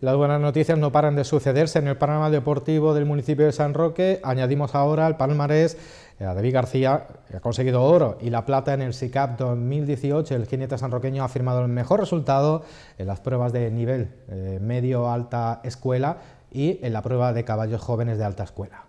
Las buenas noticias no paran de sucederse en el panorama deportivo del municipio de San Roque. Añadimos ahora al palmarés eh, a David García, que ha conseguido oro y la plata en el SICAP 2018. El jinete sanroqueño ha firmado el mejor resultado en las pruebas de nivel eh, medio-alta escuela y en la prueba de caballos jóvenes de alta escuela.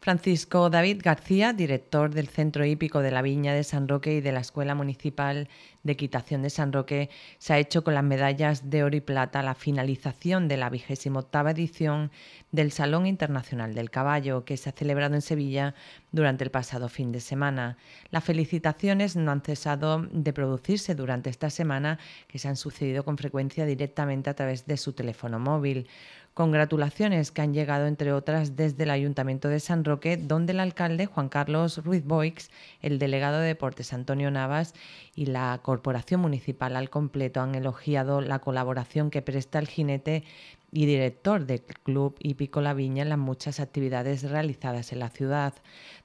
Francisco David García, director del Centro Hípico de la Viña de San Roque y de la Escuela Municipal de Equitación de San Roque, se ha hecho con las medallas de oro y plata la finalización de la vigésima edición del Salón Internacional del Caballo, que se ha celebrado en Sevilla durante el pasado fin de semana. Las felicitaciones no han cesado de producirse durante esta semana, que se han sucedido con frecuencia directamente a través de su teléfono móvil. Congratulaciones que han llegado, entre otras, desde el Ayuntamiento de San Roque, donde el alcalde Juan Carlos Ruiz Boix, el delegado de Deportes Antonio Navas y la Corporación Municipal al completo han elogiado la colaboración que presta el jinete y director del Club Hípico La Viña en las muchas actividades realizadas en la ciudad,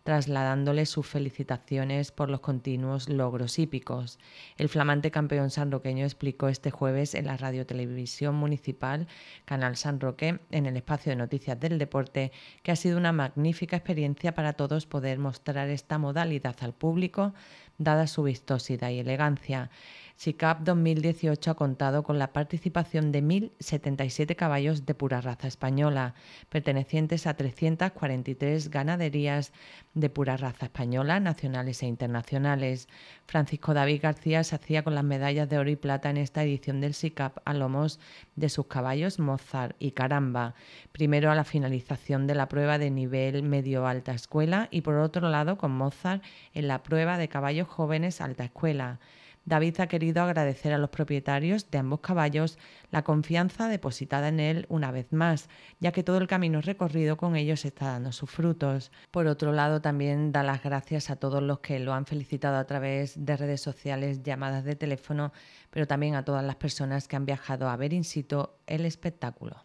trasladándole sus felicitaciones por los continuos logros hípicos. El flamante campeón sanroqueño explicó este jueves en la radiotelevisión municipal Canal San Roque, en el espacio de noticias del deporte, que ha sido una magnífica experiencia para todos poder mostrar esta modalidad al público, dada su vistosidad y elegancia. SICAP 2018 ha contado con la participación de 1.077 caballeros caballos de pura raza española, pertenecientes a 343 ganaderías de pura raza española, nacionales e internacionales. Francisco David García se hacía con las medallas de oro y plata en esta edición del SICAP a lomos de sus caballos Mozart y Caramba, primero a la finalización de la prueba de nivel medio-alta escuela y por otro lado con Mozart en la prueba de caballos jóvenes alta escuela. David ha querido agradecer a los propietarios de ambos caballos la confianza depositada en él una vez más, ya que todo el camino recorrido con ellos está dando sus frutos. Por otro lado, también da las gracias a todos los que lo han felicitado a través de redes sociales, llamadas de teléfono, pero también a todas las personas que han viajado a ver in situ el espectáculo.